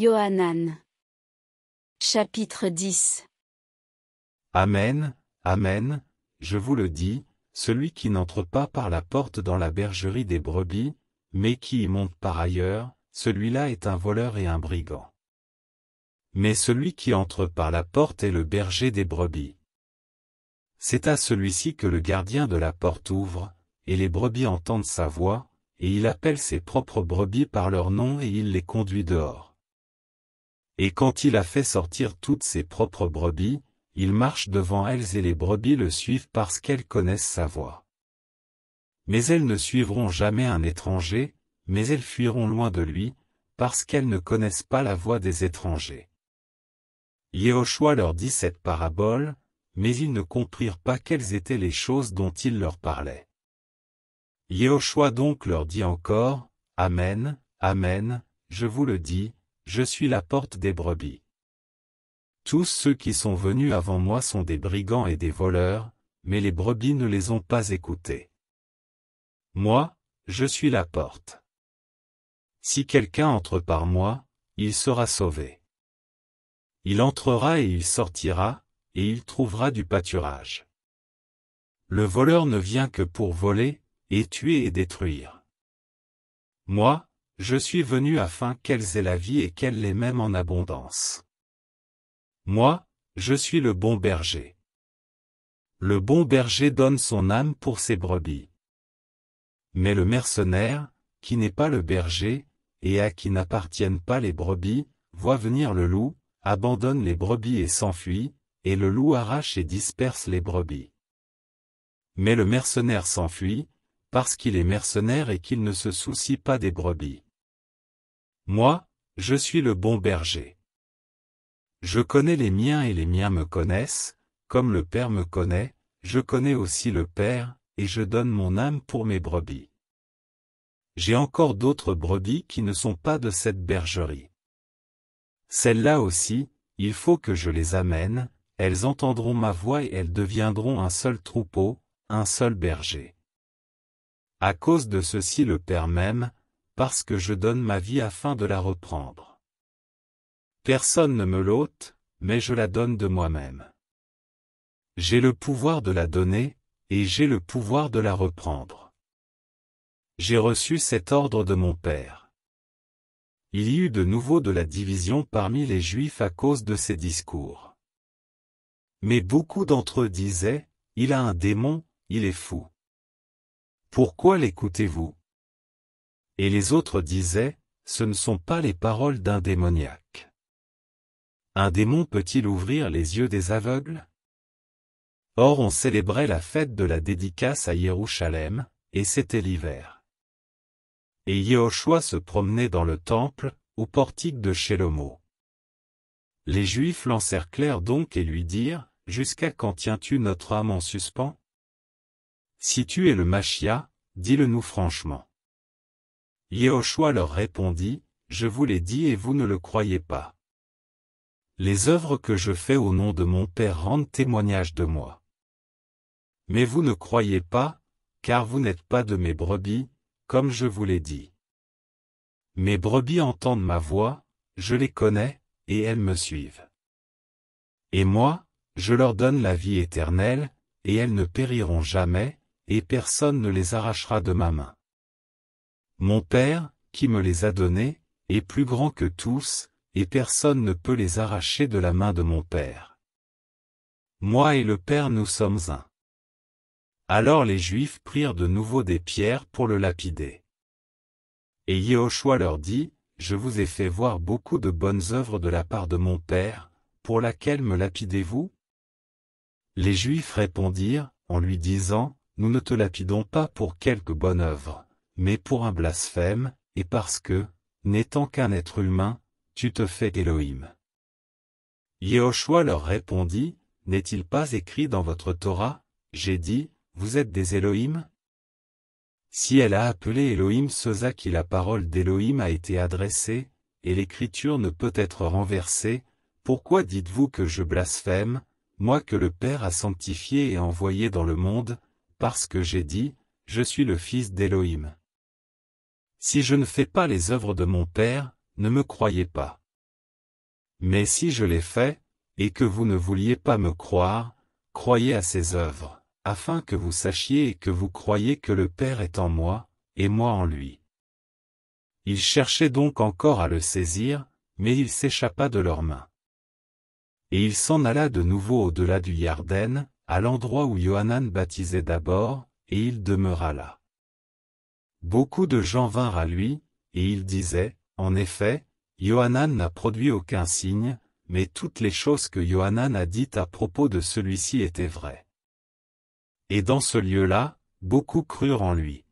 Yohanan. Chapitre 10 Amen, Amen, je vous le dis, celui qui n'entre pas par la porte dans la bergerie des brebis, mais qui y monte par ailleurs, celui-là est un voleur et un brigand. Mais celui qui entre par la porte est le berger des brebis. C'est à celui-ci que le gardien de la porte ouvre, et les brebis entendent sa voix, et il appelle ses propres brebis par leur nom et il les conduit dehors. Et quand il a fait sortir toutes ses propres brebis, il marche devant elles et les brebis le suivent parce qu'elles connaissent sa voix. Mais elles ne suivront jamais un étranger, mais elles fuiront loin de lui, parce qu'elles ne connaissent pas la voix des étrangers. Yehoshua leur dit cette parabole, mais ils ne comprirent pas quelles étaient les choses dont il leur parlait. Yehoshua donc leur dit encore, Amen, Amen, je vous le dis, je suis la porte des brebis. Tous ceux qui sont venus avant moi sont des brigands et des voleurs, mais les brebis ne les ont pas écoutés. Moi, je suis la porte. Si quelqu'un entre par moi, il sera sauvé. Il entrera et il sortira, et il trouvera du pâturage. Le voleur ne vient que pour voler, et tuer et détruire. Moi, je suis venu afin qu'elles aient la vie et qu'elles l'aient même en abondance. Moi, je suis le bon berger. Le bon berger donne son âme pour ses brebis. Mais le mercenaire, qui n'est pas le berger, et à qui n'appartiennent pas les brebis, voit venir le loup, abandonne les brebis et s'enfuit, et le loup arrache et disperse les brebis. Mais le mercenaire s'enfuit, parce qu'il est mercenaire et qu'il ne se soucie pas des brebis. Moi, je suis le bon berger. Je connais les miens et les miens me connaissent, comme le Père me connaît, je connais aussi le Père, et je donne mon âme pour mes brebis. J'ai encore d'autres brebis qui ne sont pas de cette bergerie. Celles-là aussi, il faut que je les amène, elles entendront ma voix et elles deviendront un seul troupeau, un seul berger. À cause de ceci le Père même, parce que je donne ma vie afin de la reprendre. Personne ne me l'ôte, mais je la donne de moi-même. J'ai le pouvoir de la donner, et j'ai le pouvoir de la reprendre. J'ai reçu cet ordre de mon Père. Il y eut de nouveau de la division parmi les Juifs à cause de ses discours. Mais beaucoup d'entre eux disaient, Il a un démon, il est fou. Pourquoi l'écoutez-vous et les autres disaient, ce ne sont pas les paroles d'un démoniaque. Un démon peut-il ouvrir les yeux des aveugles Or on célébrait la fête de la dédicace à Jérusalem, et c'était l'hiver. Et Yehoshua se promenait dans le temple, au portique de Shélomo. Les Juifs l'encerclèrent donc et lui dirent, « Jusqu'à quand tiens-tu notre âme en suspens Si tu es le Machia, dis-le-nous franchement. » Yehoshua leur répondit, Je vous l'ai dit et vous ne le croyez pas. Les œuvres que je fais au nom de mon Père rendent témoignage de moi. Mais vous ne croyez pas, car vous n'êtes pas de mes brebis, comme je vous l'ai dit. Mes brebis entendent ma voix, je les connais, et elles me suivent. Et moi, je leur donne la vie éternelle, et elles ne périront jamais, et personne ne les arrachera de ma main. Mon Père, qui me les a donnés, est plus grand que tous, et personne ne peut les arracher de la main de mon Père. Moi et le Père nous sommes un. Alors les Juifs prirent de nouveau des pierres pour le lapider. Et Yehoshua leur dit, Je vous ai fait voir beaucoup de bonnes œuvres de la part de mon Père, pour laquelle me lapidez-vous Les Juifs répondirent, en lui disant, Nous ne te lapidons pas pour quelque bonne œuvre mais pour un blasphème, et parce que, n'étant qu'un être humain, tu te fais Elohim. Yehoshua leur répondit, N'est-il pas écrit dans votre Torah, j'ai dit, vous êtes des Elohim Si elle a appelé Elohim Sosa qui la parole d'Elohim a été adressée, et l'écriture ne peut être renversée, pourquoi dites-vous que je blasphème, moi que le Père a sanctifié et envoyé dans le monde, parce que j'ai dit, je suis le Fils d'Elohim si je ne fais pas les œuvres de mon Père, ne me croyez pas. Mais si je les fais, et que vous ne vouliez pas me croire, croyez à ses œuvres, afin que vous sachiez et que vous croyez que le Père est en moi, et moi en lui. Il cherchait donc encore à le saisir, mais il s'échappa de leurs mains. Et il s'en alla de nouveau au-delà du Yarden, à l'endroit où Yohanan baptisait d'abord, et il demeura là. Beaucoup de gens vinrent à lui, et ils disaient, en effet, Johanan n'a produit aucun signe, mais toutes les choses que Johanan a dites à propos de celui-ci étaient vraies. Et dans ce lieu-là, beaucoup crurent en lui.